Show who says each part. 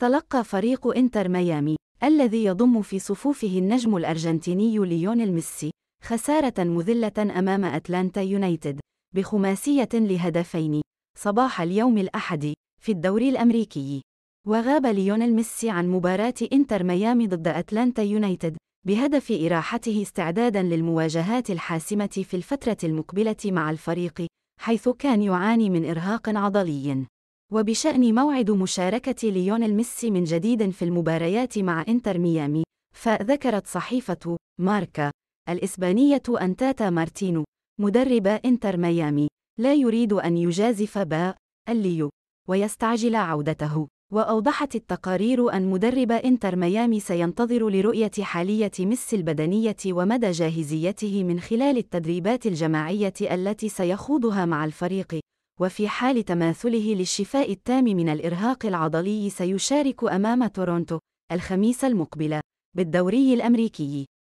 Speaker 1: تلقى فريق إنتر ميامي الذي يضم في صفوفه النجم الأرجنتيني ليونيل ميسي خسارة مذلة أمام أتلانتا يونايتد بخماسية لهدفين صباح اليوم الأحد في الدوري الأمريكي وغاب ليونيل ميسي عن مباراة إنتر ميامي ضد أتلانتا يونايتد بهدف إراحته استعدادا للمواجهات الحاسمة في الفترة المقبلة مع الفريق حيث كان يعاني من إرهاق عضلي وبشأن موعد مشاركة ليونيل ميسي من جديد في المباريات مع إنتر ميامي، فذكرت صحيفة ماركا الإسبانية أن تاتا مارتينو مدرب إنتر ميامي لا يريد أن يجازف با الليو ويستعجل عودته وأوضحت التقارير أن مدرب إنتر ميامي سينتظر لرؤية حالية ميسي البدنية ومدى جاهزيته من خلال التدريبات الجماعية التي سيخوضها مع الفريق وفي حال تماثله للشفاء التام من الإرهاق العضلي سيشارك أمام تورونتو الخميس المقبل بالدوري الأمريكي